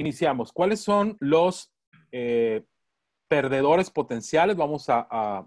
iniciamos. ¿Cuáles son los eh, perdedores potenciales? Vamos a,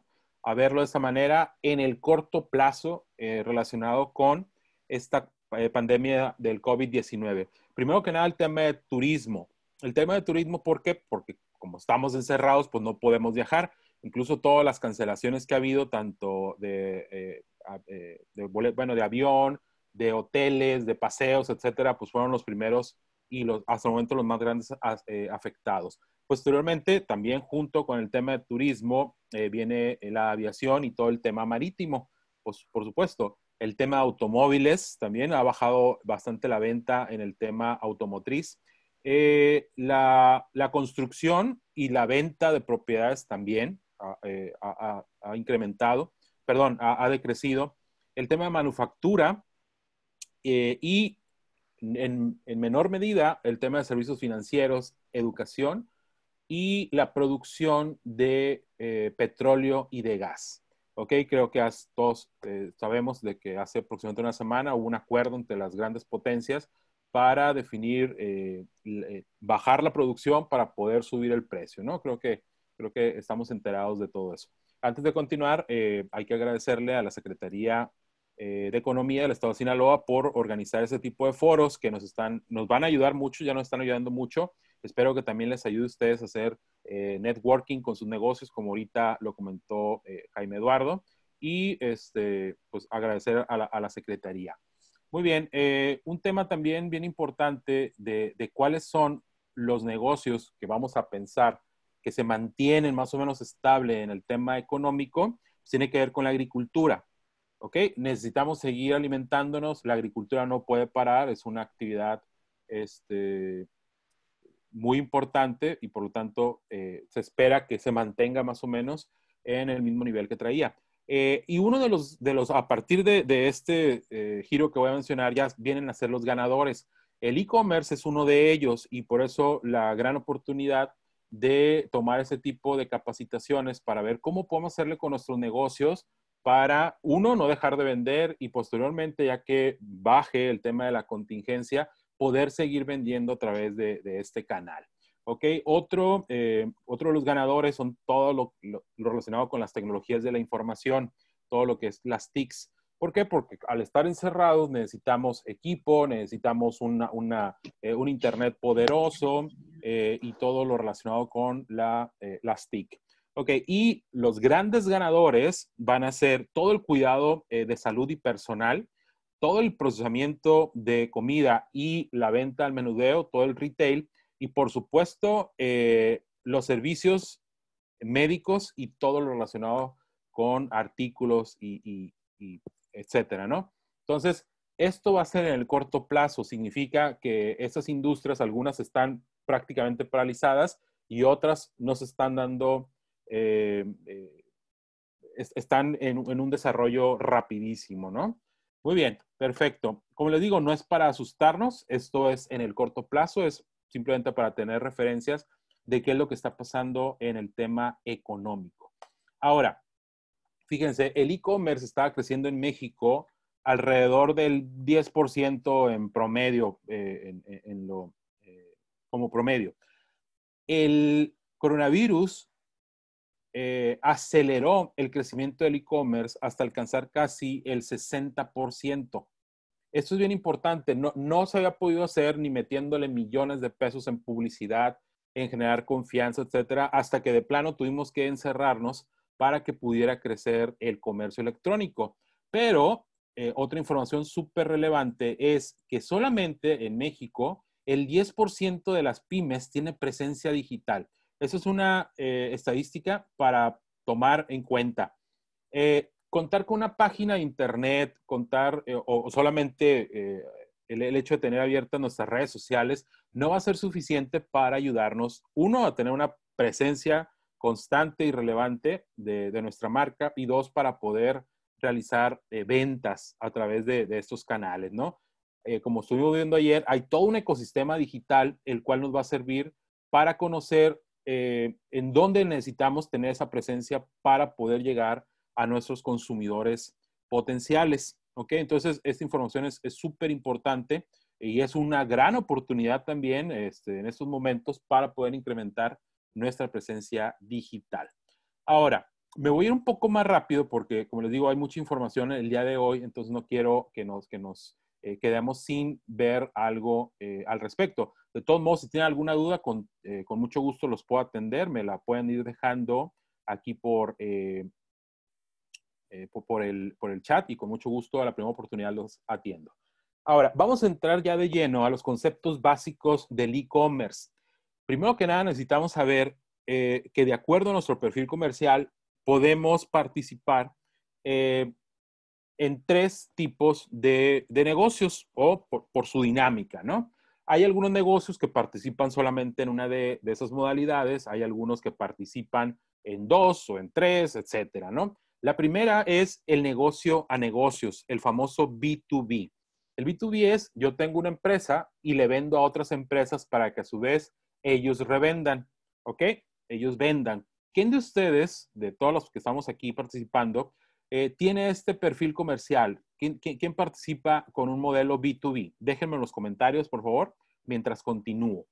verlo de esta manera en el corto plazo eh, relacionado con esta eh, pandemia del COVID-19. Primero que nada, el tema de turismo. El tema de turismo, ¿por qué? Porque como estamos encerrados, pues no podemos viajar. Incluso todas las cancelaciones que ha habido, tanto de, de bueno, de avión, de hoteles, de paseos, etcétera, pues fueron los primeros y los, hasta el momento los más grandes eh, afectados. Posteriormente, también junto con el tema de turismo, eh, viene la aviación y todo el tema marítimo, pues, por supuesto. El tema de automóviles también ha bajado bastante la venta en el tema automotriz. Eh, la, la, construcción y la venta de propiedades también ha, incrementado, perdón, ha, decrecido. El tema de manufactura y en, menor medida el tema de servicios financieros, educación y la producción de eh, petróleo y de gas. ¿ok? Creo que todos eh, sabemos de que hace aproximadamente una semana hubo un acuerdo entre las grandes potencias para definir, eh, bajar la producción para poder subir el precio, ¿no? Creo que, creo que estamos enterados de todo eso. Antes de continuar, hay que agradecerle a la Secretaría eh, de Economía del Estado de Sinaloa por organizar ese tipo de foros que nos, están, nos van a ayudar mucho, ya nos están ayudando mucho. Espero que también les ayude a ustedes a hacer eh, networking con sus negocios, como ahorita lo comentó eh, Jaime Eduardo. Y este, pues agradecer a la, Secretaría. Muy bien, un tema también bien importante de, de cuáles son los negocios que vamos a pensar que se mantienen más o menos estable en el tema económico, pues, tiene que ver con la agricultura. ¿ok? Necesitamos seguir alimentándonos, la agricultura no puede parar, es una actividad este, muy importante y por lo tanto eh, se espera que se mantenga más o menos en el mismo nivel que traía. Eh, y uno de los, de los, a partir de, este eh, giro que voy a mencionar, ya vienen a ser los ganadores. El e-commerce es uno de ellos y por eso la gran oportunidad de tomar ese tipo de capacitaciones para ver cómo podemos hacerle con nuestros negocios para, uno, no dejar de vender y posteriormente, ya que baje el tema de la contingencia, poder seguir vendiendo a través de, este canal. ¿Ok? Otro, eh, otro de los ganadores son todo lo, relacionado con las tecnologías de la información, todo lo que es las TICs. ¿Por qué? Porque al estar encerrados necesitamos equipo, necesitamos una, eh, un Internet poderoso eh, y todo lo relacionado con la, las TIC. Ok, y los grandes ganadores van a ser todo el cuidado eh, de salud y personal, todo el procesamiento de comida y la venta al menudeo, todo el retail y por supuesto eh, los servicios médicos y todo lo relacionado con artículos y, etcétera, ¿no? Entonces, esto va a ser en el corto plazo, significa que estas industrias, algunas están prácticamente paralizadas y otras no se están dando eh, eh, están en, un desarrollo rapidísimo, ¿no? Muy bien, perfecto. Como les digo, no es para asustarnos, esto es en el corto plazo, es simplemente para tener referencias de qué es lo que está pasando en el tema económico. Ahora, fíjense, el e-commerce estaba creciendo en México alrededor del 10% en promedio, eh, en, lo, como promedio. El coronavirus eh, aceleró el crecimiento del e-commerce hasta alcanzar casi el 60%. Esto es bien importante, no, se había podido hacer ni metiéndole millones de pesos en publicidad, en generar confianza, etcétera, hasta que de plano tuvimos que encerrarnos para que pudiera crecer el comercio electrónico. Pero eh, otra información súper relevante es que solamente en México el 10% de las pymes tiene presencia digital. Eso es una eh, estadística para tomar en cuenta. Eh, contar con una página de internet, contar eh, o, solamente el, hecho de tener abiertas nuestras redes sociales no va a ser suficiente para ayudarnos, uno, a tener una presencia constante y relevante de, nuestra marca y dos, para poder realizar ventas a través de, estos canales, ¿no? como estuvimos viendo ayer, hay todo un ecosistema digital el cual nos va a servir para conocer eh, en dónde necesitamos tener esa presencia para poder llegar a nuestros consumidores potenciales. ¿ok? Entonces, esta información es súper importante y es una gran oportunidad también este, en estos momentos para poder incrementar nuestra presencia digital. Ahora, me voy a ir un poco más rápido porque, como les digo, hay mucha información el día de hoy, entonces no quiero que nos, que nos eh, quedamos sin ver algo eh, al respecto. De todos modos, si tienen alguna duda, con, eh, con, mucho gusto los puedo atender, me la pueden ir dejando aquí por, por, por, el, por el chat y con mucho gusto a la primera oportunidad los atiendo. Ahora, vamos a entrar ya de lleno a los conceptos básicos del e-commerce. Primero que nada, necesitamos saber que de acuerdo a nuestro perfil comercial podemos participar en tres tipos de, negocios o por, su dinámica, ¿no? Hay algunos negocios que participan solamente en una de, de, esas modalidades, hay algunos que participan en dos o en tres, etcétera, ¿no? La primera es el negocio a negocios, el famoso B2B. El B2B es yo tengo una empresa y le vendo a otras empresas para que a su vez ellos revendan, ¿ok? Ellos vendan. ¿Quién de ustedes, de todos los que estamos aquí participando, eh, tiene este perfil comercial? ¿Quién, participa con un modelo B2B? Déjenme en los comentarios, por favor, mientras continúo.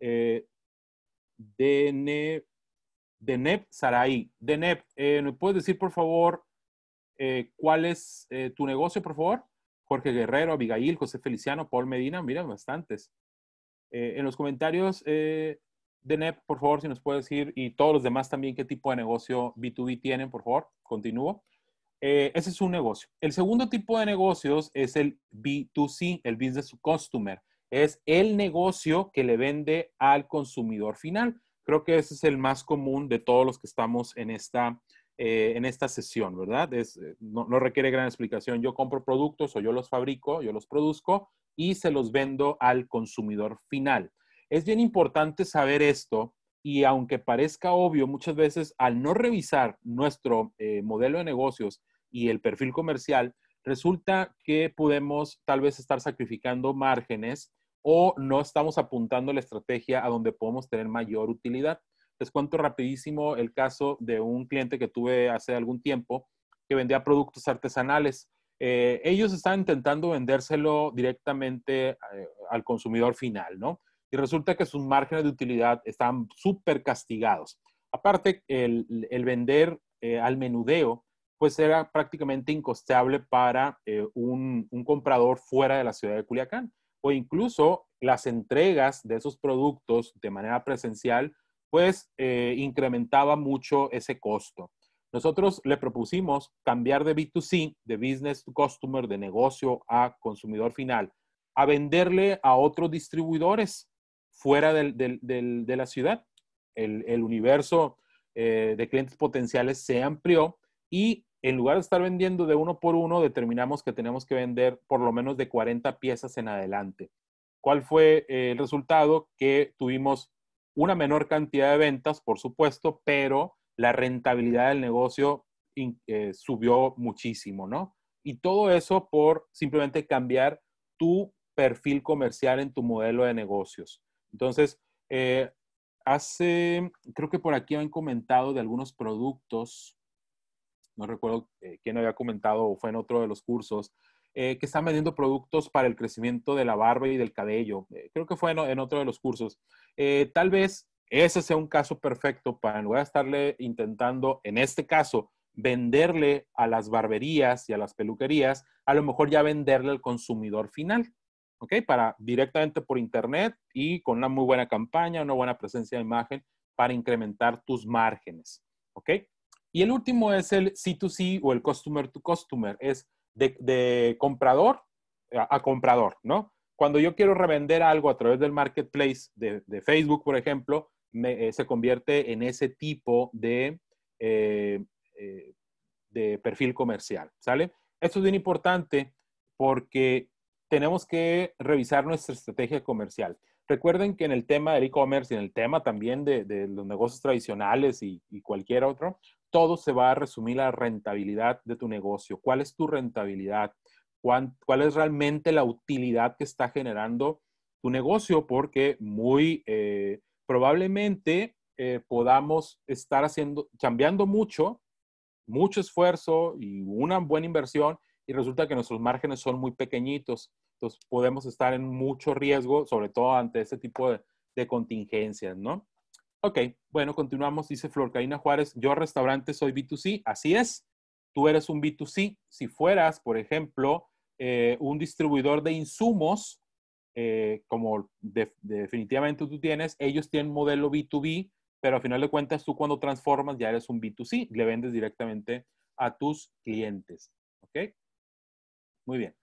Eh, Deneb, Deneb Sarai. Deneb, eh, ¿me puedes decir, por favor, eh, cuál es eh, tu negocio, por favor? Jorge Guerrero, Abigail, José Feliciano, Paul Medina, miren, bastantes. en los comentarios, Deneb, por favor, si nos puede decir, y todos los demás también, qué tipo de negocio B2B tienen, por favor, continúo. Eh, ese es un negocio. El segundo tipo de negocios es el B2C, el Business to Customer. Es el negocio que le vende al consumidor final. Creo que ese es el más común de todos los que estamos en esta, eh, en esta sesión, ¿verdad? Eh, no, requiere gran explicación. Yo compro productos o yo los fabrico, yo los produzco y se los vendo al consumidor final. Es bien importante saber esto y aunque parezca obvio, muchas veces al no revisar nuestro modelo de negocios y el perfil comercial, resulta que podemos tal vez estar sacrificando márgenes o no estamos apuntando la estrategia a donde podemos tener mayor utilidad. Les cuento rapidísimo el caso de un cliente que tuve hace algún tiempo que vendía productos artesanales. Eh, ellos están intentando vendérselo directamente eh, al consumidor final, ¿no? Y resulta que sus márgenes de utilidad están súper castigados. Aparte, el, vender eh, al menudeo pues era prácticamente incosteable para eh, un, comprador fuera de la ciudad de Culiacán. O incluso las entregas de esos productos de manera presencial, pues eh, incrementaba mucho ese costo. Nosotros le propusimos cambiar de B2C, de business to customer, de negocio a consumidor final, a venderle a otros distribuidores fuera de la ciudad. El, universo eh, de clientes potenciales se amplió y en lugar de estar vendiendo de uno por uno, determinamos que tenemos que vender por lo menos de 40 piezas en adelante. ¿Cuál fue eh, el resultado? Que tuvimos una menor cantidad de ventas, por supuesto, pero la rentabilidad del negocio eh, subió muchísimo, ¿no? Y todo eso por simplemente cambiar tu perfil comercial en tu modelo de negocios. Entonces, eh, hace, creo que por aquí han comentado de algunos productos no recuerdo eh, quién había comentado o fue en otro de los cursos, eh, que están vendiendo productos para el crecimiento de la barba y del cabello. Eh, creo que fue en, en, otro de los cursos. tal vez ese sea un caso perfecto para en lugar de estarle intentando, en este caso, venderle a las barberías y a las peluquerías, a lo mejor ya venderle al consumidor final. ¿Ok? Para directamente por internet y con una muy buena campaña, una buena presencia de imagen para incrementar tus márgenes. ¿Ok? Y el último es el C2C o el customer to customer, es de, comprador a, comprador, ¿no? Cuando yo quiero revender algo a través del marketplace de, Facebook, por ejemplo, eh, se convierte en ese tipo de, eh, eh, de perfil comercial, ¿sale? Esto es bien importante porque tenemos que revisar nuestra estrategia comercial. Recuerden que en el tema del e-commerce y en el tema también de, los negocios tradicionales y, cualquier otro, todo se va a resumir la rentabilidad de tu negocio. ¿Cuál es tu rentabilidad? ¿Cuál es realmente la utilidad que está generando tu negocio? Porque muy eh, probablemente eh, podamos estar haciendo, cambiando mucho, mucho esfuerzo y una buena inversión y resulta que nuestros márgenes son muy pequeñitos. Entonces podemos estar en mucho riesgo, sobre todo ante este tipo de contingencias, ¿no? Ok, bueno, continuamos, dice Florcaína Juárez, yo restaurante soy B2C, así es, tú eres un B2C. Si fueras, por ejemplo, eh, un distribuidor de insumos, eh, como definitivamente tú tienes, ellos tienen modelo B2B, pero al final de cuentas tú cuando transformas ya eres un B2C, le vendes directamente a tus clientes. ¿Ok? Muy bien.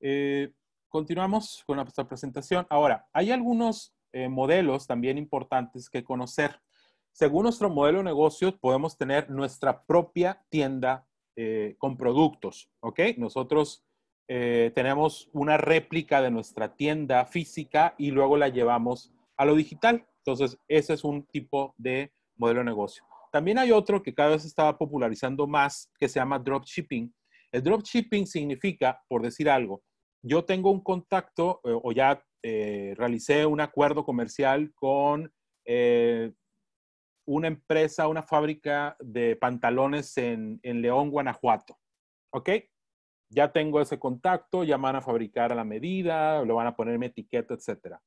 Eh, continuamos con nuestra presentación. Ahora, hay algunos eh, modelos también importantes que conocer. Según nuestro modelo de negocio, podemos tener nuestra propia tienda eh, con productos, ¿ok? Nosotros eh, tenemos una réplica de nuestra tienda física y luego la llevamos a lo digital. Entonces, ese es un tipo de modelo de negocio. También hay otro que cada vez se está popularizando más, que se llama dropshipping. El dropshipping significa, por decir algo, yo tengo un contacto o ya eh, realicé un acuerdo comercial con eh, una empresa, una fábrica de pantalones en, León, Guanajuato. ¿Ok? Ya tengo ese contacto, ya van a fabricar a la medida, lo van a poner etiqueta, etcétera.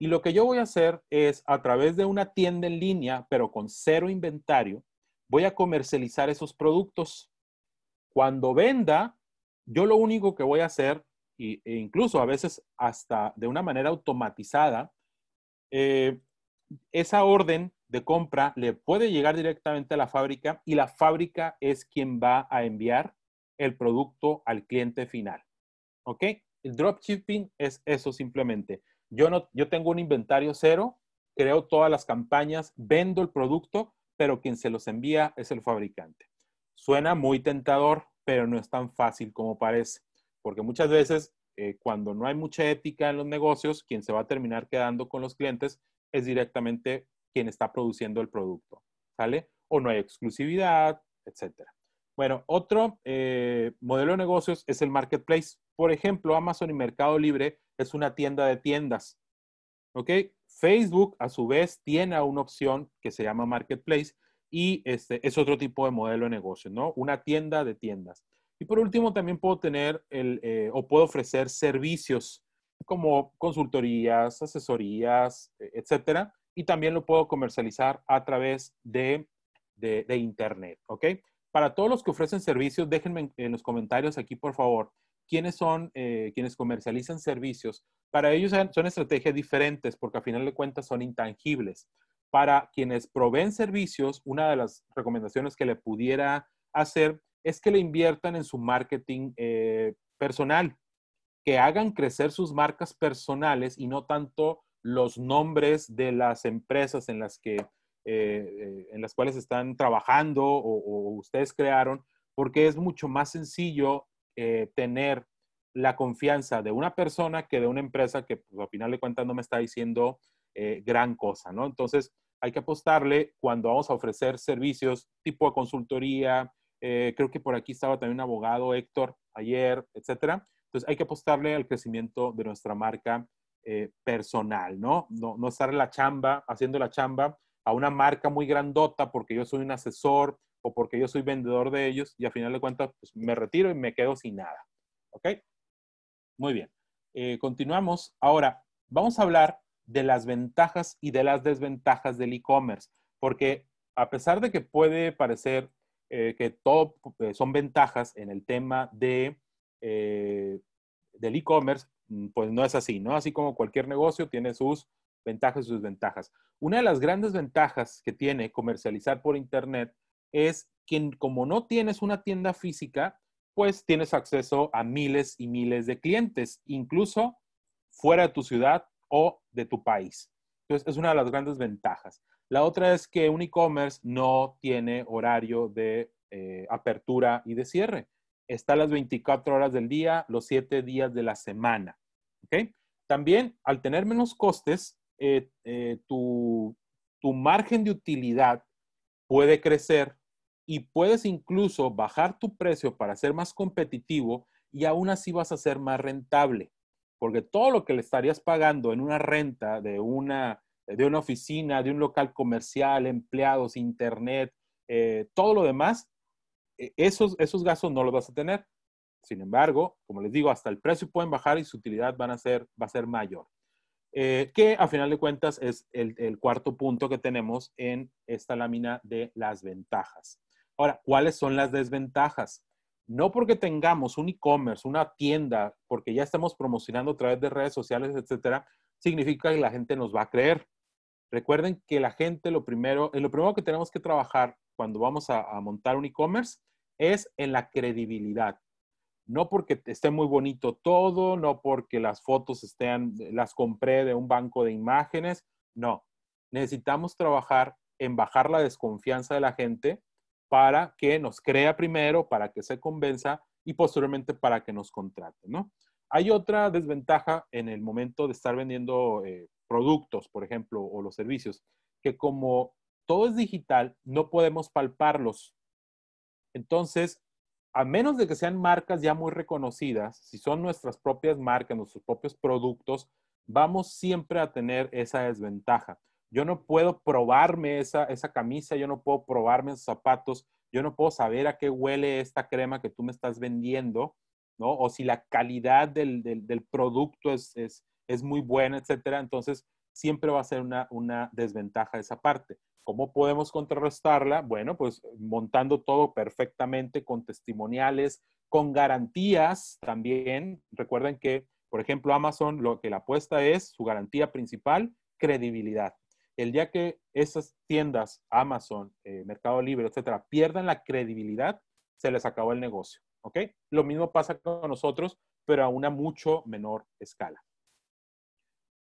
Y lo que yo voy a hacer es, a través de una tienda en línea, pero con cero inventario, voy a comercializar esos productos. Cuando venda, yo lo único que voy a hacer e incluso a veces hasta de una manera automatizada, eh, esa orden de compra le puede llegar directamente a la fábrica y la fábrica es quien va a enviar el producto al cliente final. ¿Ok? El dropshipping es eso simplemente. Yo, no, yo tengo un inventario cero, creo todas las campañas, vendo el producto, pero quien se los envía es el fabricante. Suena muy tentador, pero no es tan fácil como parece porque muchas veces eh, cuando no hay mucha ética en los negocios, quien se va a terminar quedando con los clientes es directamente quien está produciendo el producto, ¿sale? O no hay exclusividad, etcétera. Bueno, otro eh, modelo de negocios es el marketplace. Por ejemplo, Amazon y Mercado Libre es una tienda de tiendas. ¿Ok? Facebook, a su vez, tiene una opción que se llama marketplace y este, es otro tipo de modelo de negocio, ¿no? Una tienda de tiendas. Y por último, también puedo tener eh, o puedo ofrecer servicios como consultorías, asesorías, e, etcétera. Y también lo puedo comercializar a través de, Internet, ¿ok? Para todos los que ofrecen servicios, déjenme en, los comentarios aquí, por favor, quiénes son eh, quienes comercializan servicios. Para ellos son estrategias diferentes porque al final de cuentas son intangibles. Para quienes proveen servicios, una de las recomendaciones que le pudiera hacer es que le inviertan en su marketing eh, personal, que hagan crecer sus marcas personales y no tanto los nombres de las empresas en las que eh, eh, en las cuales están trabajando o, ustedes crearon, porque es mucho más sencillo tener la confianza de una persona que de una empresa que pues, al final de cuentas no me está diciendo gran cosa, ¿no? Entonces hay que apostarle cuando vamos a ofrecer servicios tipo consultoría, eh, creo que por aquí estaba también un abogado, Héctor, ayer, etcétera. Entonces hay que apostarle al crecimiento de nuestra marca eh, personal, ¿no? ¿no? No estar en la chamba, haciendo la chamba a una marca muy grandota porque yo soy un asesor o porque yo soy vendedor de ellos y al final de cuentas pues, me retiro y me quedo sin nada. ¿Ok? Muy bien. Eh, continuamos. Ahora, vamos a hablar de las ventajas y de las desventajas del e-commerce, porque a pesar de que puede parecer eh, que todo eh, son ventajas en el tema de, eh, del e-commerce, mm, pues no es así, ¿no? Así como cualquier negocio tiene sus ventajas y sus ventajas. Una de las grandes ventajas que tiene comercializar por Internet es que como no tienes una tienda física, pues tienes acceso a miles y miles de clientes, incluso fuera de tu ciudad o de tu país. Entonces, es una de las grandes ventajas. La otra es que un e-commerce no tiene horario de eh, apertura y de cierre. Está las 24 horas del día, los 7 días de la semana. También, al tener menos costes, eh, eh, tu, tu margen de utilidad puede crecer y puedes incluso bajar tu precio para ser más competitivo y aún así vas a ser más rentable, porque todo lo que le estarías pagando en una renta de una de una oficina, de un local comercial, empleados, internet, eh, todo lo demás, e, esos, esos gastos no los vas a tener. Sin embargo, como les digo, hasta el precio pueden bajar y su utilidad van a ser, va a ser mayor. Eh, que a final de cuentas es el, el, cuarto punto que tenemos en esta lámina de las ventajas. Ahora, ¿cuáles son las desventajas? No porque tengamos un e-commerce, una tienda, porque ya estamos promocionando a través de redes sociales, etcétera, significa que la gente nos va a creer. Recuerden que la gente lo primero, eh, lo primero que tenemos que trabajar cuando vamos a, montar un e-commerce es en la credibilidad. No porque esté muy bonito todo, no porque las fotos estén, las compré de un banco de imágenes, no. Necesitamos trabajar en bajar la desconfianza de la gente para que nos crea primero, para que se convenza y posteriormente para que nos contrate, ¿no? Hay otra desventaja en el momento de estar vendiendo eh, productos, por ejemplo, o los servicios, que como todo es digital, no podemos palparlos. Entonces, a menos de que sean marcas ya muy reconocidas, si son nuestras propias marcas, nuestros propios productos, vamos siempre a tener esa desventaja. Yo no puedo probarme esa, esa camisa, yo no puedo probarme esos zapatos, yo no puedo saber a qué huele esta crema que tú me estás vendiendo, ¿no? O si la calidad del, producto es, es muy buena, etcétera. Entonces, siempre va a ser una, una desventaja esa parte. ¿Cómo podemos contrarrestarla? Bueno, pues montando todo perfectamente con testimoniales, con garantías también. Recuerden que, por ejemplo, Amazon lo que la apuesta es su garantía principal, credibilidad. El día que esas tiendas, Amazon, eh, Mercado Libre, etcétera, pierdan la credibilidad, se les acabó el negocio. ¿Ok? Lo mismo pasa con nosotros, pero a una mucho menor escala.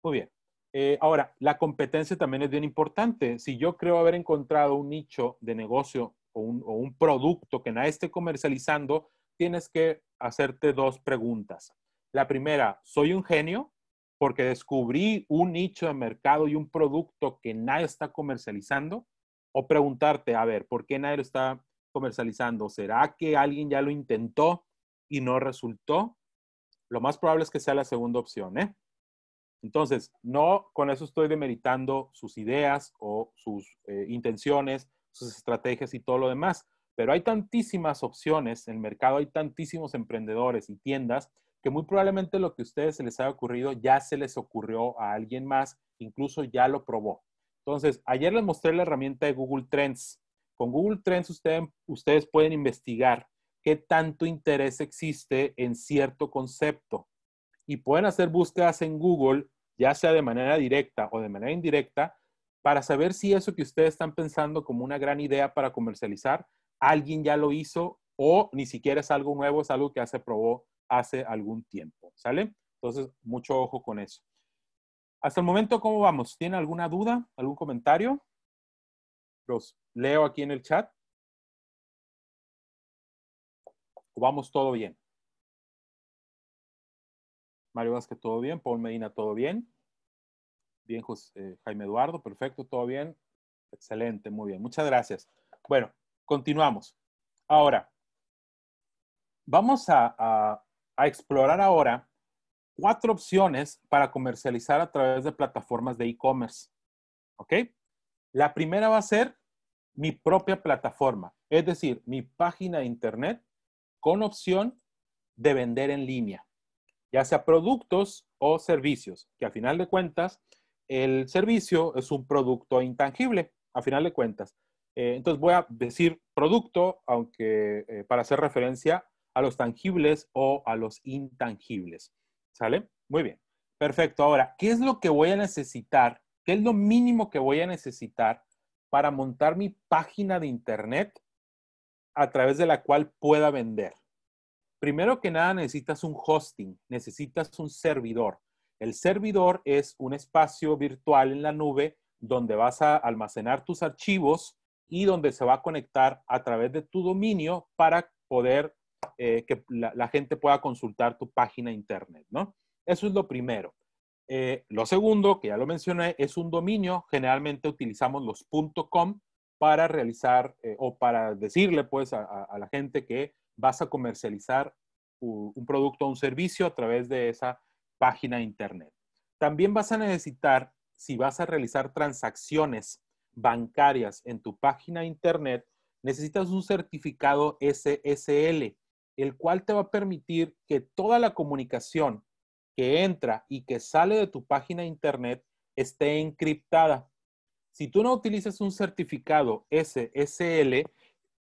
Muy bien. Eh, ahora, la competencia también es bien importante. Si yo creo haber encontrado un nicho de negocio o un, o un producto que nadie esté comercializando, tienes que hacerte dos preguntas. La primera, ¿soy un genio? Porque descubrí un nicho de mercado y un producto que nadie está comercializando. O preguntarte, a ver, ¿por qué nadie lo está comercializando? ¿Será que alguien ya lo intentó y no resultó? Lo más probable es que sea la segunda opción, ¿eh? Entonces, no con eso estoy demeritando sus ideas o sus eh, intenciones, sus estrategias y todo lo demás, pero hay tantísimas opciones en el mercado, hay tantísimos emprendedores y tiendas que muy probablemente lo que a ustedes se les haya ocurrido ya se les ocurrió a alguien más, incluso ya lo probó. Entonces, ayer les mostré la herramienta de Google Trends. Con Google Trends ustedes pueden investigar qué tanto interés existe en cierto concepto y pueden hacer búsquedas en Google, ya sea de manera directa o de manera indirecta, para saber si eso que ustedes están pensando como una gran idea para comercializar, alguien ya lo hizo o ni siquiera es algo nuevo, es algo que ya se probó hace algún tiempo, ¿sale? Entonces, mucho ojo con eso. Hasta el momento, ¿cómo vamos? tiene alguna duda? ¿Algún comentario? Los leo aquí en el chat. vamos todo bien? Mario Vázquez, todo bien. Paul Medina, todo bien. Bien, eh, Jaime Eduardo, perfecto, todo bien. Excelente, muy bien. Muchas gracias. Bueno, continuamos. Ahora, vamos a, a explorar ahora cuatro opciones para comercializar a través de plataformas de e-commerce. ¿Ok? La primera va a ser mi propia plataforma, es decir, mi página de internet con opción de vender en línea ya sea productos o servicios, que a final de cuentas el servicio es un producto intangible, a final de cuentas. Eh, entonces voy a decir producto, aunque eh, para hacer referencia a los tangibles o a los intangibles. ¿Sale? Muy bien. Perfecto. Ahora, ¿qué es lo que voy a necesitar? ¿Qué es lo mínimo que voy a necesitar para montar mi página de internet a través de la cual pueda vender? Primero que nada necesitas un hosting, necesitas un servidor. El servidor es un espacio virtual en la nube donde vas a almacenar tus archivos y donde se va a conectar a través de tu dominio para poder eh, que la, gente pueda consultar tu página internet, ¿no? Eso es lo primero. Eh, lo segundo, que ya lo mencioné, es un dominio. Generalmente utilizamos los .com para realizar eh, o para decirle pues a, la gente que vas a comercializar un producto o un servicio a través de esa página internet. También vas a necesitar, si vas a realizar transacciones bancarias en tu página internet, necesitas un certificado SSL, el cual te va a permitir que toda la comunicación que entra y que sale de tu página internet esté encriptada. Si tú no utilizas un certificado SSL,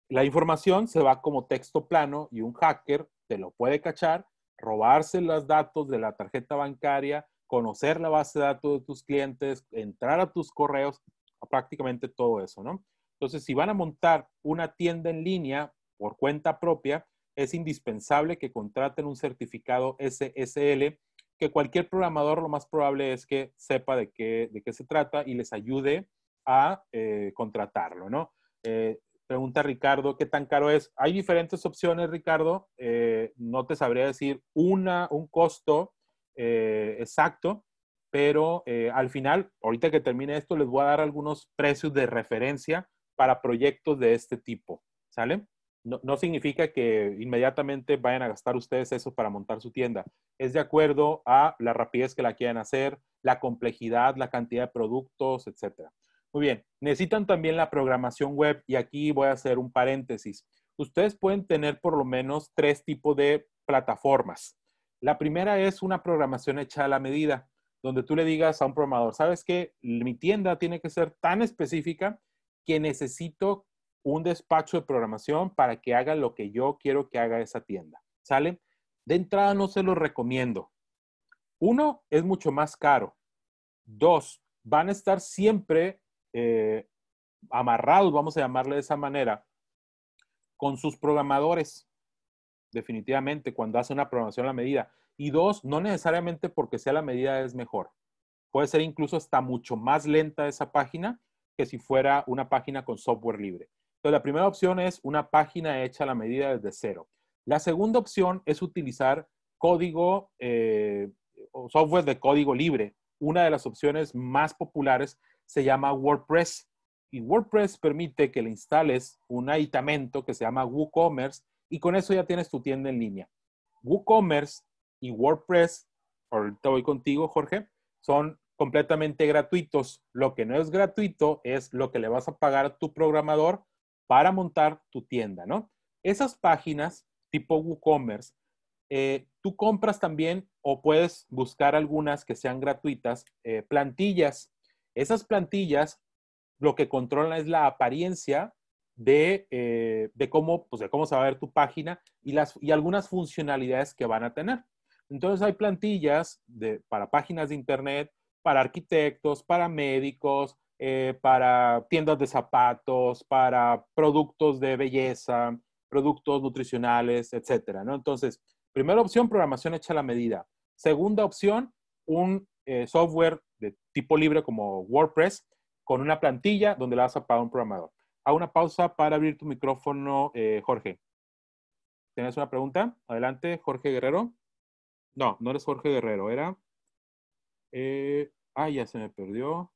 la información se va como texto plano y un hacker te lo puede cachar, robarse los datos de la tarjeta bancaria, conocer la base de datos de tus clientes, entrar a tus correos, prácticamente todo eso, ¿no? Entonces, si van a montar una tienda en línea por cuenta propia, es indispensable que contraten un certificado SSL que cualquier programador lo más probable es que sepa de qué, de qué se trata y les ayude a eh, contratarlo, ¿no? Eh, Pregunta Ricardo, ¿qué tan caro es? Hay diferentes opciones, Ricardo. Eh, no te sabría decir una, un costo eh, exacto, pero eh, al final, ahorita que termine esto, les voy a dar algunos precios de referencia para proyectos de este tipo, ¿sale? No, no, significa que inmediatamente vayan a gastar ustedes eso para montar su tienda. Es de acuerdo a la rapidez que la quieran hacer, la complejidad, la cantidad de productos, etcétera. Muy bien, necesitan también la programación web y aquí voy a hacer un paréntesis. Ustedes pueden tener por lo menos tres tipos de plataformas. La primera es una programación hecha a la medida, donde tú le digas a un programador, sabes que mi tienda tiene que ser tan específica que necesito un despacho de programación para que haga lo que yo quiero que haga esa tienda. ¿Sale? De entrada no se lo recomiendo. Uno, es mucho más caro. Dos, van a estar siempre eh, amarrados, vamos a llamarle de esa manera, con sus programadores, definitivamente, cuando hace una programación a la medida. Y dos, no necesariamente porque sea la medida es mejor. Puede ser incluso está mucho más lenta esa página que si fuera una página con software libre. Entonces, la primera opción es una página hecha a la medida desde cero. La segunda opción es utilizar código eh, o software de código libre. Una de las opciones más populares se llama WordPress. Y WordPress permite que le instales un aditamento que se llama WooCommerce y con eso ya tienes tu tienda en línea. WooCommerce y WordPress, ahorita voy contigo, Jorge, son completamente gratuitos. Lo que no es gratuito es lo que le vas a pagar a tu programador para montar tu tienda, ¿no? Esas páginas tipo WooCommerce, eh, tú compras también o puedes buscar algunas que sean gratuitas, eh, plantillas esas plantillas lo que controlan es la apariencia de, eh, cómo, pues cómo se va a ver tu página y, las, y algunas funcionalidades que van a tener. Entonces hay plantillas para páginas de internet, para arquitectos, para médicos, eh, para tiendas de zapatos, para productos de belleza, productos nutricionales, etc. Entonces, primera opción, programación hecha a la medida. Segunda opción, un eh, software de tipo libre como WordPress con una plantilla donde la vas a pagar un programador. Hago una pausa para abrir tu micrófono, eh, Jorge. ¿Tienes una pregunta? Adelante, Jorge Guerrero. No, no eres Jorge Guerrero, era... ah, ya se me perdió.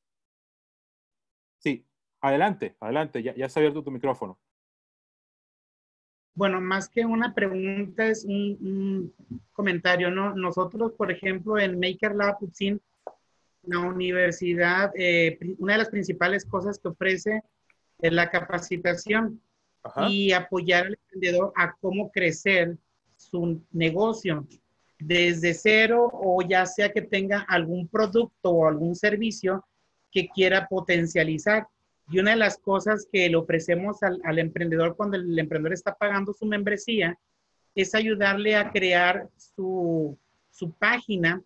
Sí, adelante, adelante, ya, ya se ha abierto tu micrófono. Bueno, más que una pregunta es un, comentario, Nosotros, por ejemplo, en Maker Lab la universidad, eh, una de las principales cosas que ofrece es la capacitación y apoyar al emprendedor a cómo crecer su negocio desde cero o ya sea que tenga algún producto o algún servicio que quiera potencializar. Y una de las cosas que le ofrecemos al, emprendedor cuando el emprendedor está pagando su membresía es ayudarle a crear su, página,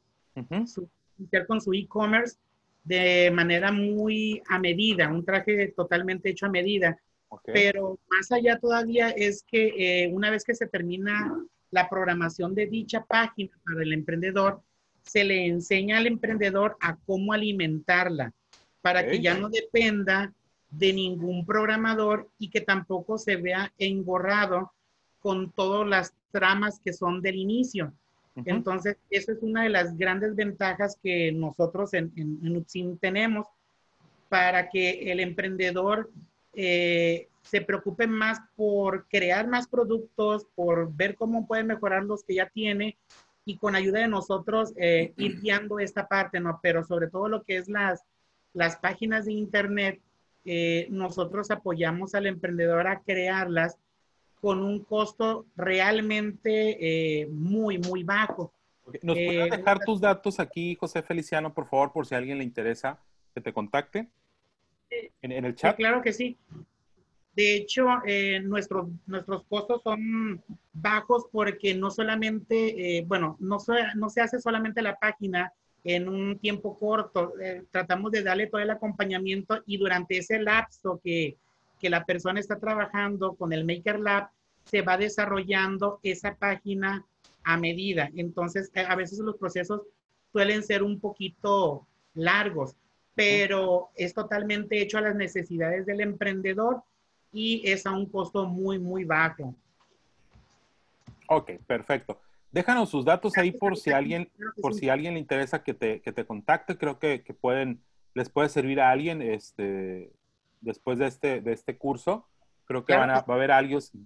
con su e-commerce de manera muy a medida, un traje totalmente hecho a medida. Pero más allá todavía es que eh, una vez que se termina la programación de dicha página para el emprendedor, se le enseña al emprendedor a cómo alimentarla para que ya no dependa de ningún programador y que tampoco se vea engorrado con todas las tramas que son del inicio. Entonces, eso es una de las grandes ventajas que nosotros en, en, tenemos para que el emprendedor eh, se preocupe más por crear más productos, por ver cómo puede mejorar los que ya tiene y con ayuda de nosotros eh, ir guiando esta parte, ¿no? Pero sobre todo lo que es las, las páginas de internet, eh, nosotros apoyamos al emprendedor a crearlas con un costo realmente eh, muy, muy bajo. ¿Nos puedes eh, dejar tus datos aquí, José Feliciano, por favor, por si a alguien le interesa que te contacte? ¿En, el chat? claro que sí. De hecho, eh, nuestros, nuestros costos son bajos porque no solamente, bueno, no, no se hace solamente la página en un tiempo corto, tratamos de darle todo el acompañamiento y durante ese lapso que que la persona está trabajando con el Maker Lab, se va desarrollando esa página a medida. Entonces, eh, a veces los procesos suelen ser un poquito largos, pero es totalmente hecho a las necesidades del emprendedor y es a un costo muy, muy bajo. Ok, perfecto. Déjanos sus datos ahí por si alguien, por si alguien le interesa que te, que te contacte. Creo que, pueden, les puede servir a alguien este, después de este, de este curso. Creo que van a, va a haber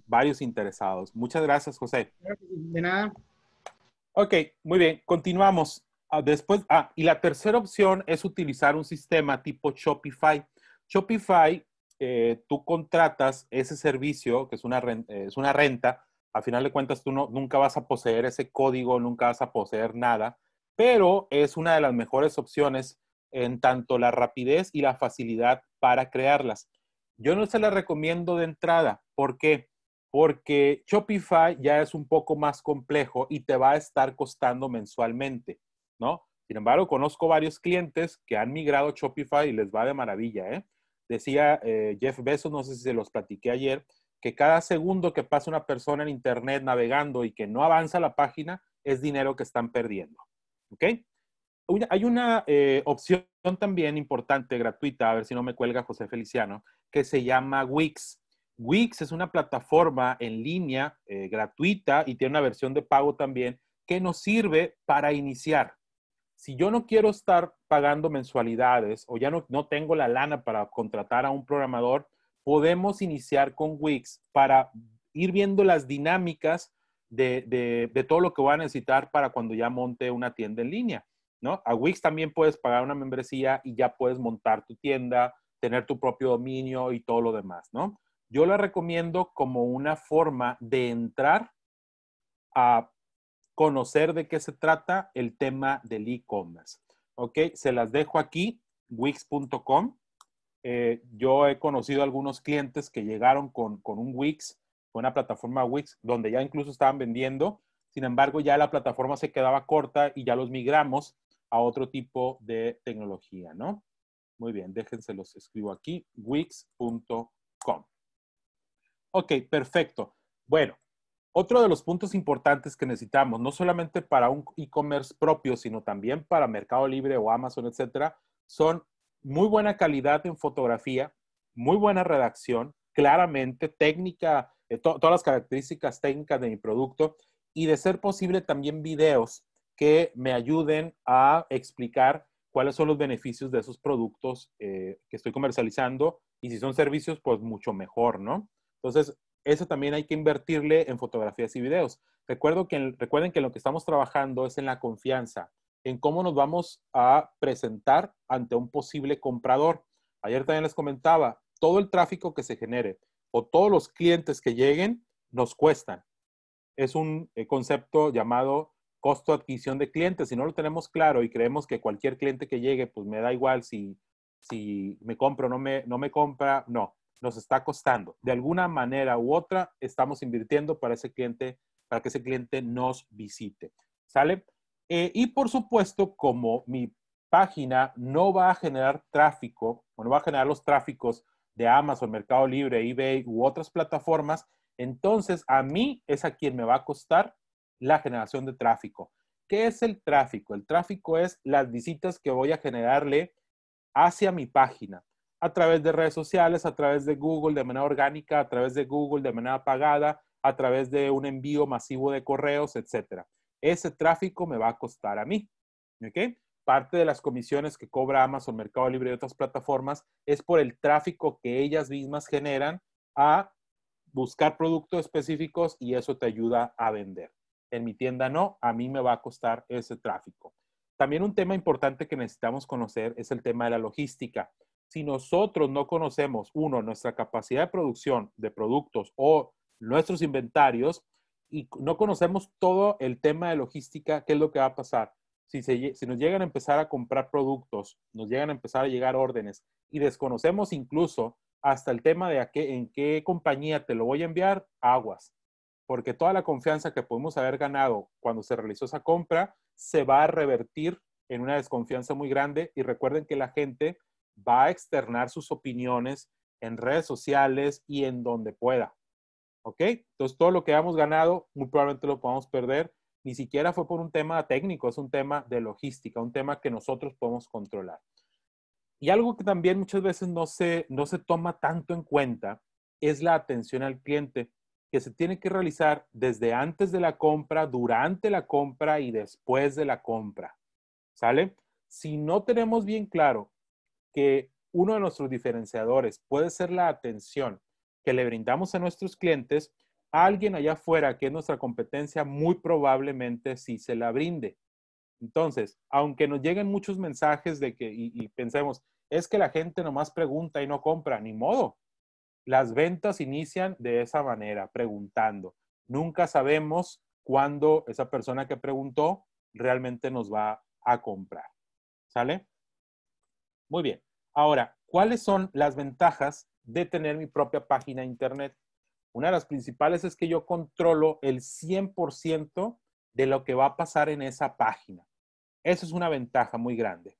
varios, interesados. Muchas gracias, José. De nada. Ok, muy bien, continuamos. Ah, después, ah, y la tercera opción es utilizar un sistema tipo Shopify. Shopify, eh, tú contratas ese servicio, que es una, renta, eh, es una renta. A final de cuentas, tú no, nunca vas a poseer ese código, nunca vas a poseer nada, pero es una de las mejores opciones en tanto la rapidez y la facilidad para crearlas. Yo no se las recomiendo de entrada. ¿Por qué? Porque Shopify ya es un poco más complejo y te va a estar costando mensualmente, ¿no? Sin embargo, conozco varios clientes que han migrado a Shopify y les va de maravilla, ¿eh? Decía eh, Jeff Bezos, no sé si se los platiqué ayer, que cada segundo que pasa una persona en Internet navegando y que no avanza la página es dinero que están perdiendo. ¿Ok? hay una eh, opción también importante, gratuita, a ver si no me cuelga José Feliciano, que se llama Wix. Wix es una plataforma en línea eh, gratuita y tiene una versión de pago también que nos sirve para iniciar. Si yo no quiero estar pagando mensualidades o ya no, tengo la lana para contratar a un programador, podemos iniciar con Wix para ir viendo las dinámicas de, de todo lo que voy a necesitar para cuando ya monte una tienda en línea ¿no? A Wix también puedes pagar una membresía y ya puedes montar tu tienda, tener tu propio dominio y todo lo demás, ¿no? Yo la recomiendo como una forma de entrar a conocer de qué se trata el tema del e-commerce. ¿Ok? Se las dejo aquí, wix.com. Eh, yo he conocido algunos clientes que llegaron con, con un Wix, con una plataforma Wix, donde ya incluso estaban vendiendo. Sin embargo, ya la plataforma se quedaba corta y ya los migramos a otro tipo de tecnología, ¿no? Muy bien, déjense los escribo aquí, wix.com. Ok, perfecto. Bueno, otro de los puntos importantes que necesitamos, no solamente para un e-commerce propio, sino también para Mercado Libre o Amazon, etcétera, son muy buena calidad en fotografía, muy buena redacción, claramente técnica, eh, todas las características técnicas de mi producto y de ser posible también videos que me ayuden a explicar cuáles son los beneficios de esos productos eh, que estoy comercializando y si son servicios, pues mucho mejor, ¿no? Entonces, eso también hay que invertirle en fotografías y videos. Recuerdo que, recuerden que lo que estamos trabajando es en la confianza, en cómo nos vamos a presentar ante un posible comprador. Ayer también les comentaba, todo el tráfico que se genere o todos los clientes que lleguen nos cuestan. Es un eh, concepto llamado costo de adquisición de clientes. Si no lo tenemos claro y creemos que cualquier cliente que llegue, pues me da igual si, si me compro o no me, no me compra, no, nos está costando. De alguna manera u otra, estamos invirtiendo para ese cliente, para que ese cliente nos visite. ¿Sale? Eh, y por supuesto, como mi página no va a generar tráfico, o no va a generar los tráficos de Amazon, Mercado Libre, eBay u otras plataformas, entonces a mí es a quien me va a costar la generación de tráfico. ¿Qué es el tráfico? El tráfico es las visitas que voy a generarle hacia mi página a través de redes sociales, a través de Google de manera orgánica, a través de Google de manera pagada, a través de un envío masivo de correos, etc. Ese tráfico me va a costar a mí. Parte de las comisiones que cobra Amazon, Mercado Libre y otras plataformas es por el tráfico que ellas mismas generan a buscar productos específicos y eso te ayuda a vender en mi tienda no, a mí me va a costar ese tráfico. También un tema importante que necesitamos conocer es el tema de la logística. Si nosotros no conocemos, uno, nuestra capacidad de producción de productos o nuestros inventarios y no conocemos todo el tema de logística, ¿qué es lo que va a pasar? Si, nos llegan a empezar a comprar productos, nos llegan a empezar a llegar órdenes y desconocemos incluso hasta el tema de a en qué compañía te lo voy a enviar, aguas porque toda la confianza que pudimos haber ganado cuando se realizó esa compra se va a revertir en una desconfianza muy grande y recuerden que la gente va a externar sus opiniones en redes sociales y en donde pueda. ¿Ok? Entonces todo lo que hemos ganado muy probablemente lo podamos perder. Ni siquiera fue por un tema técnico, es un tema de logística, un tema que nosotros podemos controlar. Y algo que también muchas veces no se, no se toma tanto en cuenta es la atención al cliente que se tiene que realizar desde antes de la compra, durante la compra y después de la compra. ¿Sale? Si no tenemos bien claro que uno de nuestros diferenciadores puede ser la atención que le brindamos a nuestros clientes, a alguien allá afuera que es nuestra competencia muy probablemente sí se la brinde. Entonces, aunque nos lleguen muchos mensajes de que, y pensemos, es que la gente nomás pregunta y no compra, ni modo. Las ventas inician de esa manera, preguntando. Nunca sabemos cuándo esa persona que preguntó realmente nos va a comprar. ¿Sale? Muy bien. Ahora, ¿cuáles son las ventajas de tener mi propia página internet? Una de las principales es que yo controlo el 100% de lo que va a pasar en esa página. Eso es una ventaja muy grande.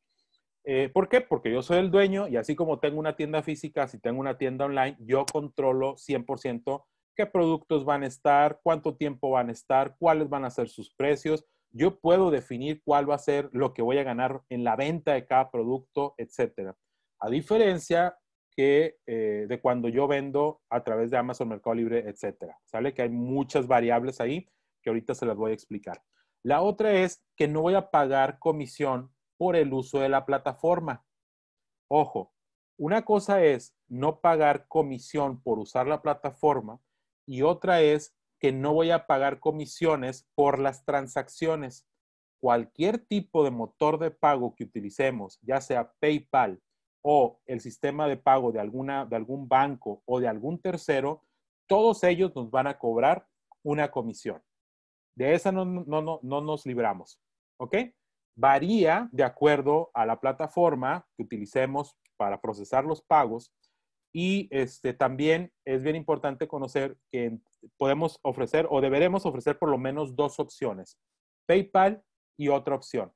Eh, ¿Por qué? Porque yo soy el dueño y así como tengo una tienda física, si tengo una tienda online, yo controlo 100% qué productos van a estar, cuánto tiempo van a estar, cuáles van a ser sus precios. Yo puedo definir cuál va a ser lo que voy a ganar en la venta de cada producto, etc. A diferencia que eh, de cuando yo vendo a través de Amazon Mercado Libre, etc. Sale que hay muchas variables ahí que ahorita se las voy a explicar. La otra es que no voy a pagar comisión por el uso de la plataforma. Ojo, una cosa es no pagar comisión por usar la plataforma y otra es que no voy a pagar comisiones por las transacciones. Cualquier tipo de motor de pago que utilicemos, ya sea PayPal o el sistema de pago de, alguna, de algún banco o de algún tercero, todos ellos nos van a cobrar una comisión. De esa no, no, no, no nos libramos. ¿Ok? varía de acuerdo a la plataforma que utilicemos para procesar los pagos y este, también es bien importante conocer que podemos ofrecer o deberemos ofrecer por lo menos dos opciones, PayPal y otra opción,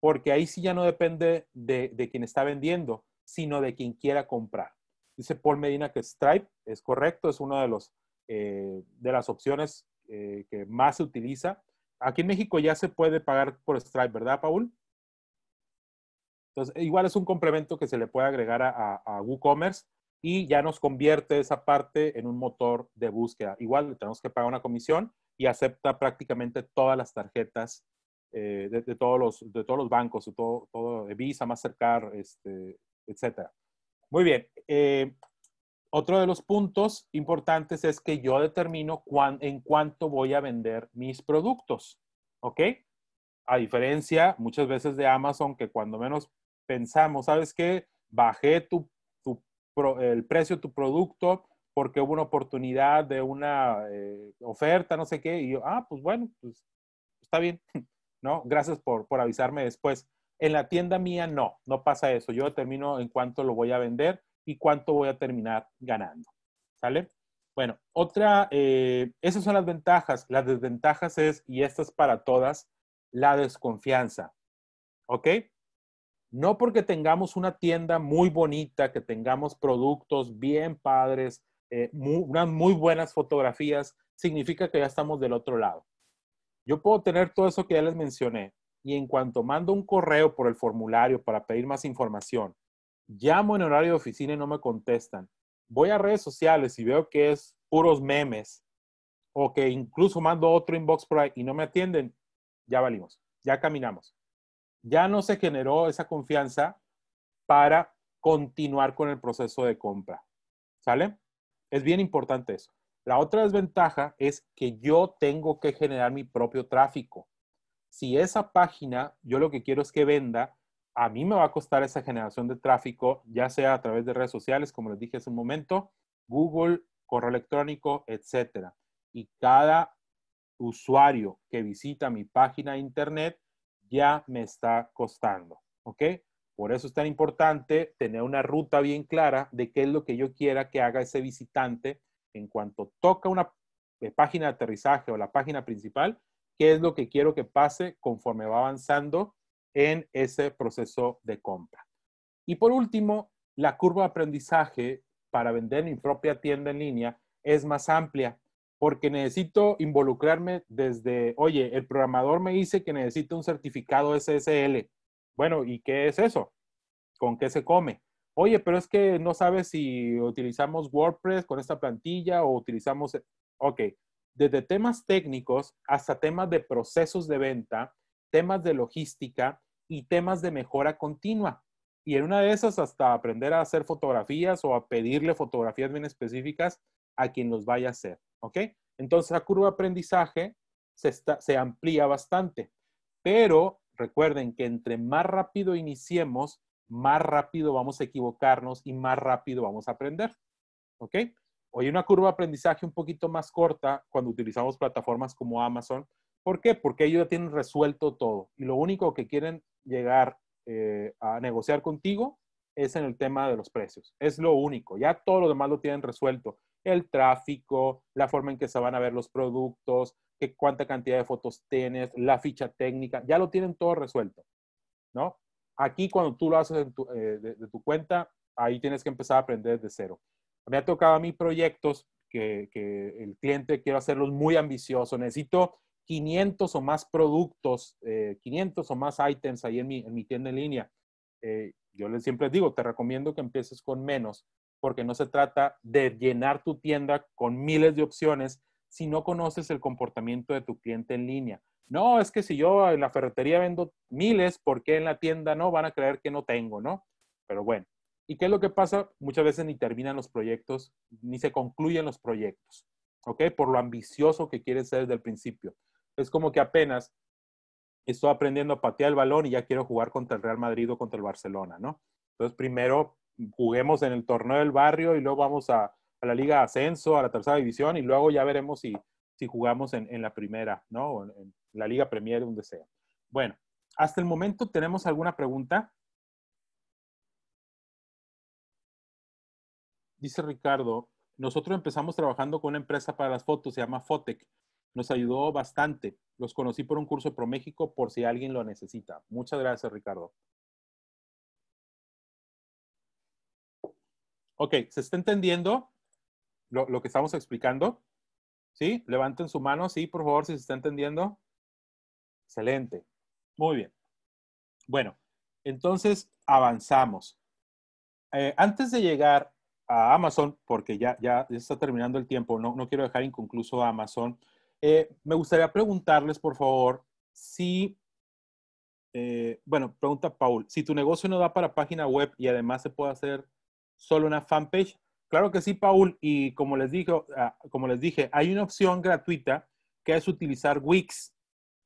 porque ahí sí ya no depende de, de quien está vendiendo, sino de quien quiera comprar. Dice Paul Medina que Stripe es correcto, es una de, los, eh, de las opciones eh, que más se utiliza aquí en México ya se puede pagar por Stripe, ¿verdad, Paul? Entonces, igual es un complemento que se le puede agregar a, WooCommerce y ya nos convierte esa parte en un motor de búsqueda. Igual tenemos que pagar una comisión y acepta prácticamente todas las tarjetas eh, de, todos los, de todos los bancos, todo, todo Visa, Mastercard, este, etc. Muy bien. Eh, otro de los puntos importantes es que yo determino en cuánto voy a vender mis productos, ¿ok? A diferencia muchas veces de Amazon, que cuando menos pensamos, ¿sabes qué? Bajé tu, el precio de tu producto porque hubo una oportunidad de una eh, oferta, no sé qué, y yo, ah, pues bueno, pues está bien, ¿no? Gracias por, por avisarme después. En la tienda mía no, no pasa eso. Yo determino en cuánto lo voy a vender y cuánto voy a terminar ganando. ¿Sale? Bueno, otra, eh, esas son las ventajas. Las desventajas es, y esta es para todas, la desconfianza. ¿Ok? No porque tengamos una tienda muy bonita, que tengamos productos bien padres, eh, unas muy buenas fotografías, significa que ya estamos del otro lado. Yo puedo tener todo eso que ya les mencioné y en cuanto mando un correo por el formulario para pedir más información llamo en horario de oficina y no me contestan, voy a redes sociales y veo que es puros memes, o que incluso mando otro inbox por y no me atienden, ya valimos, ya caminamos. Ya no se generó esa confianza para continuar con el proceso de compra. ¿Sale? Es bien importante eso. La otra desventaja es que yo tengo que generar mi propio tráfico. Si esa página, yo lo que quiero es que venda, a mí me va a costar esa generación de tráfico, ya sea a través de redes sociales, como les dije hace un momento, Google, correo electrónico, etcétera. Y cada usuario que visita mi página internet ya me está costando, ¿ok? Por eso es tan importante tener una ruta bien clara de qué es lo que yo quiera que haga ese visitante en cuanto toca una eh, página de aterrizaje o la página principal, qué es lo que quiero que pase conforme va avanzando en ese proceso de compra. Y por último, la curva de aprendizaje para vender mi propia tienda en línea es más amplia porque necesito involucrarme desde, oye, el programador me dice que necesito un certificado SSL. Bueno, ¿y qué es eso? ¿Con qué se come? Oye, pero es que no sabes si utilizamos WordPress con esta plantilla o utilizamos... Ok, desde temas técnicos hasta temas de procesos de venta, temas de logística y temas de mejora continua. Y en una de esas hasta aprender a hacer fotografías o a pedirle fotografías bien específicas a quien los vaya a hacer, ¿ok? Entonces la curva de aprendizaje se, se amplía bastante, pero recuerden que entre más rápido iniciemos, más rápido vamos a equivocarnos y más rápido vamos a aprender, ¿ok? Hoy una curva de aprendizaje un poquito más corta cuando utilizamos plataformas como Amazon, ¿Por qué? Porque ellos ya tienen resuelto todo y lo único que quieren llegar eh, a negociar contigo es en el tema de los precios. Es lo único. Ya todo lo demás lo tienen resuelto. El tráfico, la forma en que se van a ver los productos, que cuánta cantidad de fotos tienes, la ficha técnica, ya lo tienen todo resuelto, ¿no? Aquí cuando tú lo haces eh, de, tu cuenta, ahí tienes que empezar a aprender de cero. Me ha tocado a mí proyectos que, el cliente quiero hacerlos muy ambiciosos. Necesito 500 o más productos, 500 eh, o más items ahí en mi, tienda en línea. Eh, yo les, siempre digo, te recomiendo que empieces con menos, porque no se trata de llenar tu tienda con miles de opciones si no conoces el comportamiento de tu cliente en línea. No, es que si yo en la ferretería vendo miles, ¿por qué en la tienda no? Van a creer que no tengo, ¿no? Pero bueno, ¿y qué es lo que pasa? Muchas veces ni terminan los proyectos, ni se concluyen los proyectos, ¿ok? Por lo ambicioso que quieres ser desde el principio es como que apenas estoy aprendiendo a patear el balón y ya quiero jugar contra el Real Madrid o contra el Barcelona, ¿no? Entonces, primero juguemos en el torneo del barrio y luego vamos a, la Liga Ascenso, a la tercera división y luego ya veremos si, si jugamos en, en, la primera, ¿no? O en, la Liga Premier, donde sea. Bueno, hasta el momento tenemos alguna pregunta. Dice Ricardo, nosotros empezamos trabajando con una empresa para las fotos, se llama Fotec. Nos ayudó bastante. Los conocí por un curso ProMéxico por si alguien lo necesita. Muchas gracias, Ricardo. Ok, ¿se está entendiendo lo, lo que estamos explicando? ¿Sí? Levanten su mano, sí, por favor, si se está entendiendo. Excelente. Muy bien. Bueno, entonces avanzamos. Eh, antes de llegar a Amazon, porque ya, ya está terminando el tiempo, no, no quiero dejar inconcluso a Amazon, eh, me gustaría preguntarles, por favor, si, eh, bueno, pregunta Paul, si tu negocio no da para página web y además se puede hacer solo una fanpage. Claro que sí, Paul, y como les, dije, ah, como les dije, hay una opción gratuita que es utilizar Wix.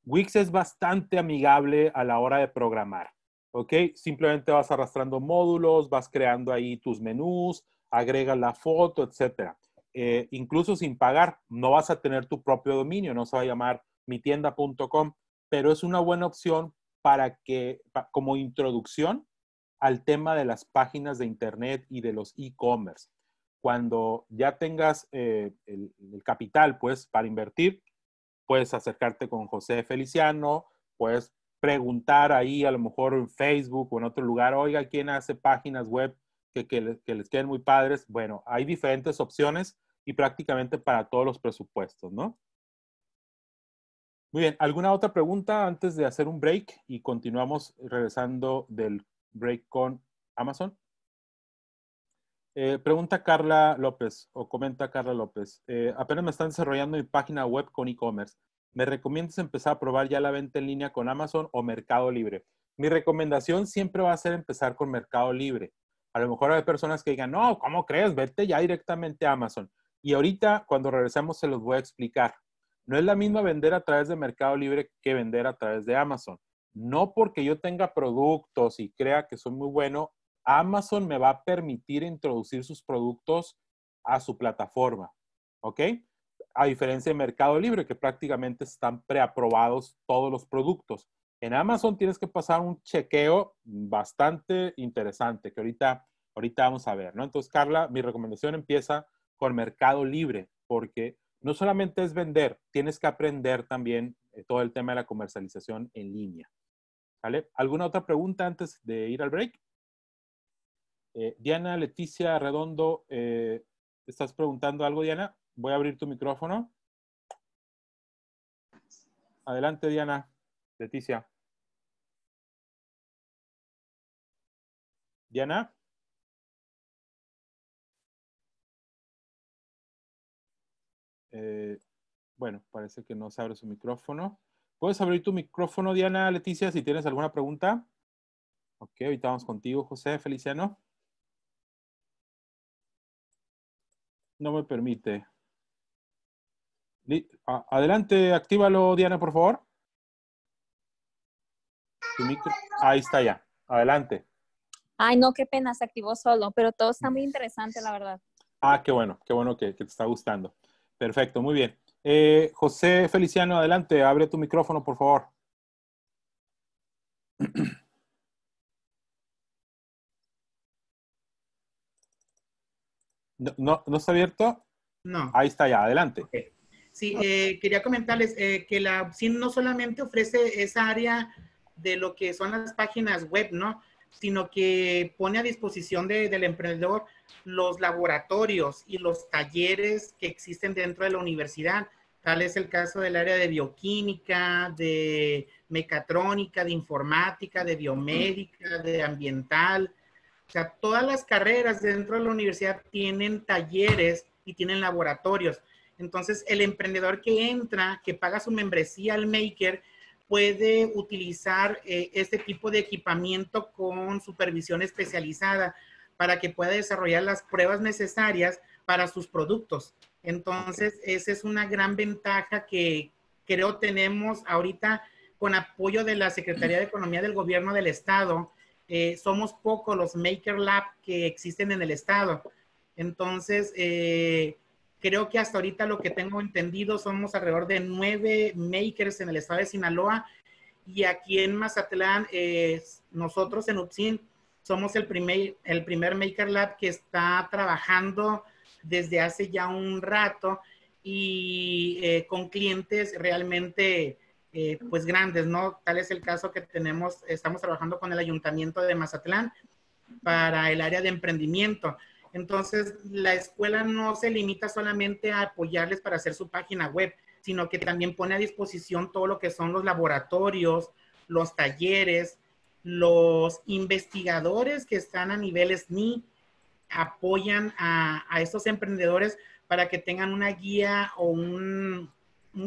Wix es bastante amigable a la hora de programar, ¿ok? Simplemente vas arrastrando módulos, vas creando ahí tus menús, agregas la foto, etcétera. Eh, incluso sin pagar, no vas a tener tu propio dominio, no se va a llamar mitienda.com, pero es una buena opción para que, como introducción al tema de las páginas de Internet y de los e-commerce. Cuando ya tengas eh, el, capital, pues, para invertir, puedes acercarte con José Feliciano, puedes preguntar ahí a lo mejor en Facebook o en otro lugar, oiga, ¿quién hace páginas web que, les, queden muy padres? Bueno, hay diferentes opciones y prácticamente para todos los presupuestos, ¿no? Muy bien, ¿alguna otra pregunta antes de hacer un break y continuamos regresando del break con Amazon? Eh, pregunta Carla López o comenta Carla López. Eh, apenas me están desarrollando mi página web con e-commerce. ¿Me recomiendas empezar a probar ya la venta en línea con Amazon o Mercado Libre? Mi recomendación siempre va a ser empezar con Mercado Libre. A lo mejor hay personas que digan, no, ¿cómo crees? Vete ya directamente a Amazon. Y ahorita, cuando regresemos, se los voy a explicar. No es la misma vender a través de Mercado Libre que vender a través de Amazon. No porque yo tenga productos y crea que soy muy bueno, Amazon me va a permitir introducir sus productos a su plataforma. ¿Ok? A diferencia de Mercado Libre, que prácticamente están preaprobados todos los productos. En Amazon tienes que pasar un chequeo bastante interesante, que ahorita, ahorita vamos a ver, ¿no? Entonces, Carla, mi recomendación empieza con Mercado Libre, porque no solamente es vender, tienes que aprender también eh, todo el tema de la comercialización en línea. ¿Vale? ¿Alguna otra pregunta antes de ir al break? Eh, Diana Leticia Redondo, eh, ¿estás preguntando algo, Diana? Voy a abrir tu micrófono. Adelante, Diana. Leticia. Diana. Eh, bueno, parece que no se abre su micrófono. ¿Puedes abrir tu micrófono, Diana, Leticia, si tienes alguna pregunta? Ok, ahorita vamos contigo, José Feliciano. No me permite. Adelante, actívalo, Diana, por favor. Ahí está ya. Adelante. Ay, no, qué pena, se activó solo, pero todo está muy interesante, la verdad. Ah, qué bueno, qué bueno que, que te está gustando. Perfecto, muy bien. Eh, José Feliciano, adelante, abre tu micrófono, por favor. ¿No, no, no está abierto? No. Ahí está ya, adelante. Sí, eh, quería comentarles eh, que la SIN no solamente ofrece esa área de lo que son las páginas web, ¿no? sino que pone a disposición del emprendedor los laboratorios y los talleres que existen dentro de la universidad. Tal es el caso del área de bioquímica, de mecatrónica, de informática, de biomédica, de ambiental. O sea, todas las carreras dentro de la universidad tienen talleres y tienen laboratorios. Entonces, el emprendedor que entra, que paga su membresía al maker, puede utilizar eh, este tipo de equipamiento con supervisión especializada para que pueda desarrollar las pruebas necesarias para sus productos. Entonces, esa es una gran ventaja que creo tenemos ahorita con apoyo de la Secretaría de Economía del Gobierno del Estado. Eh, somos pocos los Maker Lab que existen en el Estado. Entonces, eh, Creo que hasta ahorita lo que tengo entendido somos alrededor de nueve makers en el estado de Sinaloa y aquí en Mazatlán eh, nosotros en UPSIN somos el primer, el primer Maker Lab que está trabajando desde hace ya un rato y eh, con clientes realmente eh, pues grandes, ¿no? Tal es el caso que tenemos, estamos trabajando con el Ayuntamiento de Mazatlán para el área de emprendimiento. Entonces, la escuela no se limita solamente a apoyarles para hacer su página web, sino que también pone a disposición todo lo que son los laboratorios, los talleres, los investigadores que están a niveles SNI apoyan a, estos emprendedores para que tengan una guía o un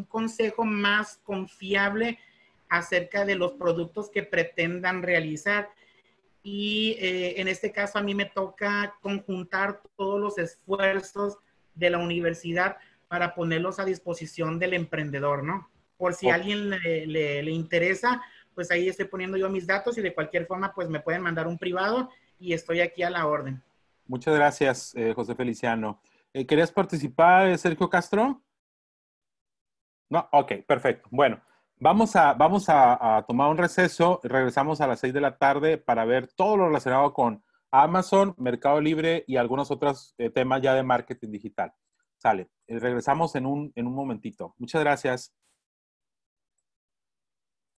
consejo más confiable acerca de los productos que pretendan realizar y eh, en este caso a mí me toca conjuntar todos los esfuerzos de la universidad para ponerlos a disposición del emprendedor, ¿no? Por si a alguien le, interesa, pues ahí estoy poniendo yo mis datos y de cualquier forma pues me pueden mandar un privado y estoy aquí a la orden. Muchas gracias, eh, José Feliciano. Eh, ¿Querías participar, Sergio Castro? No, ok, perfecto. Bueno, Vamos a, vamos a, tomar un receso, regresamos a las 6 de la tarde para ver todo lo relacionado con Amazon, Mercado Libre y algunos otros eh, temas ya de marketing digital. Sale, eh, regresamos en un, en un momentito. Muchas gracias.